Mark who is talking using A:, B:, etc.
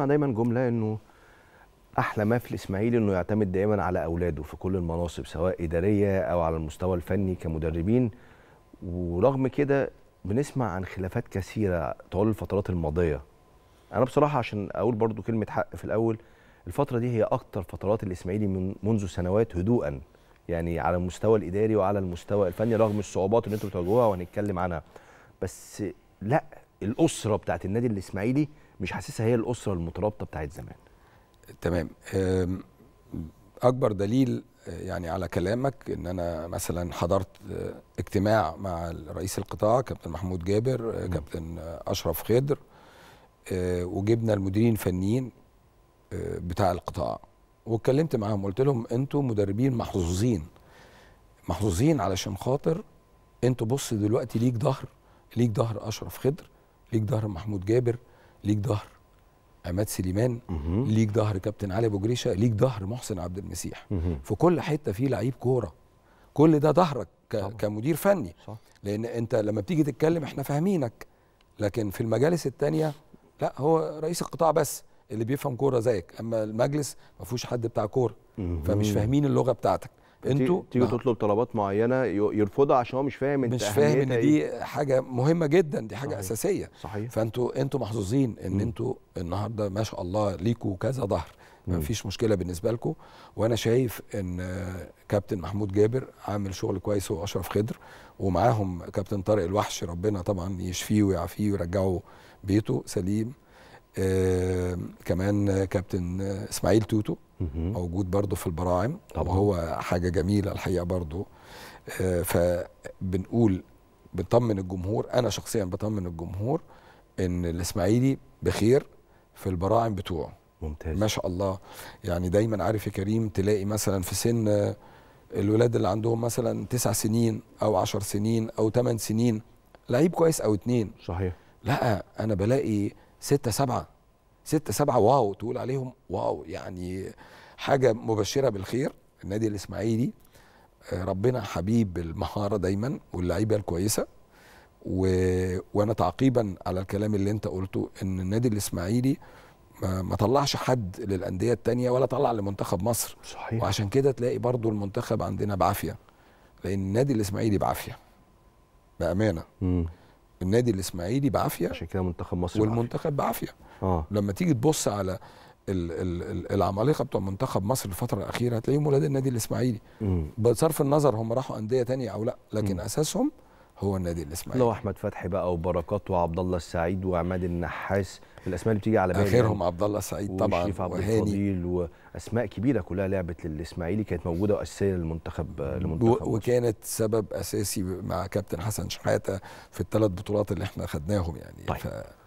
A: دايما جمله انه احلى ما في الاسماعيلي انه يعتمد دائما على اولاده في كل المناصب سواء اداريه او على المستوى الفني كمدربين ورغم كده بنسمع عن خلافات كثيره طوال الفترات الماضيه انا بصراحه عشان اقول برضو كلمه حق في الاول الفتره دي هي اكتر فترات الاسماعيلي من منذ سنوات هدوءا يعني على المستوى الاداري وعلى المستوى الفني رغم الصعوبات اللي انتم بتواجهوها وهنتكلم عنها بس لا الاسره بتاعت النادي الاسماعيلي مش حاسسها هي الاسره المترابطه بتاعت زمان تمام اكبر دليل آه،
B: يعني على كلامك ان انا مثلا حضرت آه، اجتماع مع رئيس القطاع كابتن محمود جابر آه، كابتن اشرف خضر وجبنا المديرين الفنيين بتاع القطاع واتكلمت معاهم قلت لهم انتوا مدربين محظوظين محظوظين علشان خاطر انتوا بص دلوقتي ليك ظهر ليك ظهر اشرف خضر ليك ظهر محمود جابر ليك ظهر عماد سليمان ليك ظهر كابتن علي ابو جريشه ليك ظهر محسن عبد المسيح في كل حته في لعيب كوره كل ده ظهرك كمدير فني صح. لان انت لما بتيجي تتكلم احنا فاهمينك لكن في المجالس الثانيه لا هو رئيس القطاع بس اللي بيفهم كوره زيك اما المجلس ما فيهوش حد بتاع كوره فمش فاهمين اللغه بتاعتك
A: انتوا تيجي تطلب طلبات معينه يرفضها عشان هو مش فاهم انت مش فاهم ايه. ان دي
B: حاجه مهمه جدا دي حاجه صحيح. اساسيه صحيح فانتوا انتوا محظوظين ان انتوا النهارده ما شاء الله ليكوا كذا ظهر ما فيش مشكله بالنسبه لكم وانا شايف ان كابتن محمود جابر عامل شغل كويس هو اشرف خضر ومعاهم كابتن طارق الوحش ربنا طبعا يشفيه ويعافيه ويرجعه بيته سليم كمان كابتن اسماعيل توتو موجود برضه في البراعم وهو حاجه جميله الحقيقه برضه آه، فبنقول بنطمن الجمهور انا شخصيا بطمن الجمهور ان الاسماعيلي بخير في البراعم بتوعه ممتاز ما شاء الله يعني دايما عارف يا كريم تلاقي مثلا في سن آه، الولاد اللي عندهم مثلا تسع سنين او عشر سنين او ثمان سنين لعيب كويس او اتنين صحيح لا انا بلاقي ستة سبعة ستة سبعة واو تقول عليهم واو يعني حاجة مبشرة بالخير النادي الإسماعيلي آه، ربنا حبيب المهارة دايما واللعيبة الكويسة و... وأنا تعقيبا على الكلام اللي أنت قلته إن النادي الإسماعيلي ما طلعش حد للأندية التانية ولا طلع لمنتخب مصر صحيح. وعشان كده تلاقي برضو المنتخب عندنا بعافية لأن النادي الإسماعيلي بعافية بأمانة مم. النادي الاسماعيلي بعافيه عشان كده منتخب مصر والمنتخب بعافيه آه. لما تيجي تبص على العمالقه بتوع منتخب مصر الفتره الاخيره هتلاقيهم ولاد النادي الاسماعيلي بصرف النظر هم راحوا انديه تانية او لا لكن م. اساسهم هو النادي الاسماعيلي
A: لو احمد فتحي بقى وبركات وعبد الله السعيد وعماد النحاس الاسماء اللي بتيجي على بالي اخرهم عبد الله السعيد طبعا وهاني عبد الفضيل واسماء كبيره كلها لعبت للاسماعيلي كانت موجوده واساسيه للمنتخب لمنتخب وكانت سبب اساسي مع كابتن حسن شحاته في
B: الثلاث بطولات اللي احنا خدناهم يعني طيب. ف...